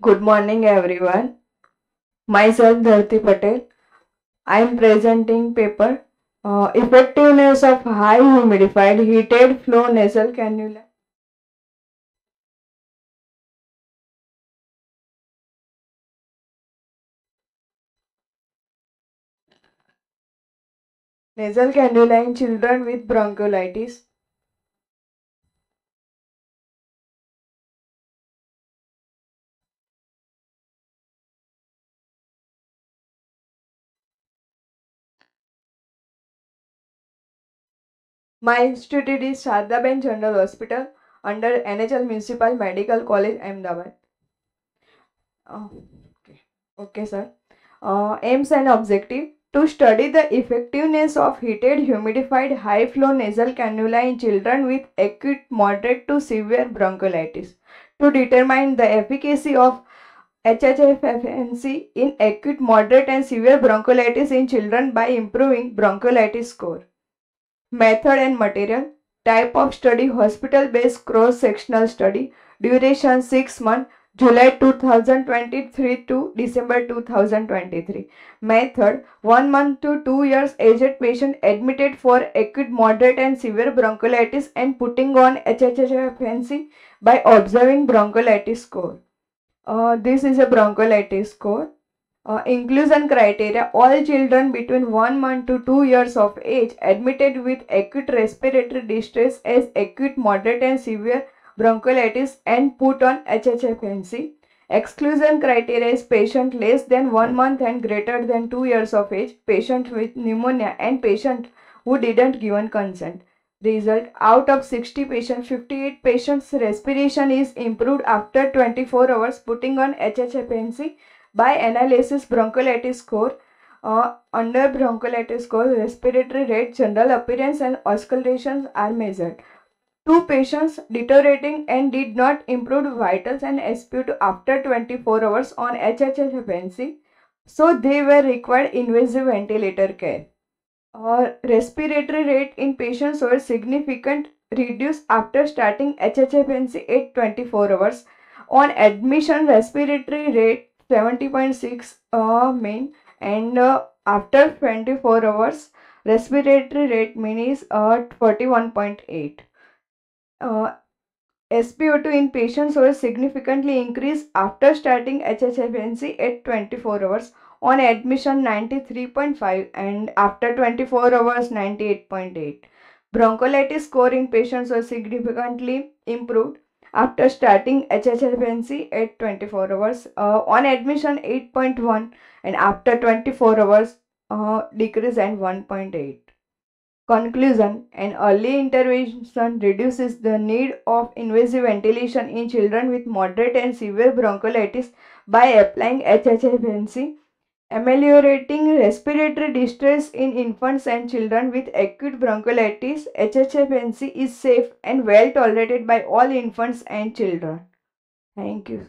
Good morning, everyone. Myself, Dharti Patel. I am presenting paper uh, Effectiveness of High Humidified Heated Flow Nasal Cannula. Nasal cannula in children with bronchiolitis. My institute is Ben General Hospital under NHL Municipal Medical College, Ahmedabad. Uh, okay, okay, sir. Uh, aims and objective to study the effectiveness of heated humidified high flow nasal cannula in children with acute moderate to severe bronchiolitis to determine the efficacy of HHFFNC in acute moderate and severe bronchiolitis in children by improving bronchiolitis score Method and material. Type of study hospital based cross sectional study. Duration 6 months. July 2023 to December 2023. Method 1 month to 2 years aged patient admitted for acute moderate and severe bronchiolitis and putting on HHFNC by observing bronchiolitis score. Uh, this is a bronchiolitis score uh, inclusion criteria all children between 1 month to 2 years of age admitted with acute respiratory distress as acute moderate and severe bronchiolitis and put on HHFNC. Exclusion criteria is patient less than 1 month and greater than 2 years of age, patient with pneumonia and patient who didn't given consent. Result out of 60 patients, 58 patients respiration is improved after 24 hours putting on HHFNC by analysis bronchiolitis score uh, under bronchiolitis score respiratory rate general appearance and auscultations are measured two patients deteriorating and did not improve vitals and spo after 24 hours on HHHFNC, so they were required invasive ventilator care. Uh, respiratory rate in patients were significant reduced after starting HHFNC at 24 hours. On admission, respiratory rate 70.6 uh, mean and uh, after 24 hours respiratory rate mean is uh, 41.8 uh, SpO2 in patients was significantly increased after starting HHFNC at 24 hours on admission 93.5 and after 24 hours 98.8. broncholitis scoring patients was significantly improved after starting HHFNC at 24 hours. Uh, on admission 8.1 and after 24 hours uh, decrease and 1.8. Conclusion An early intervention reduces the need of invasive ventilation in children with moderate and severe bronchitis by applying HHFNC ameliorating respiratory distress in infants and children with acute bronchiolitis, HHFNC is safe and well tolerated by all infants and children. Thank you.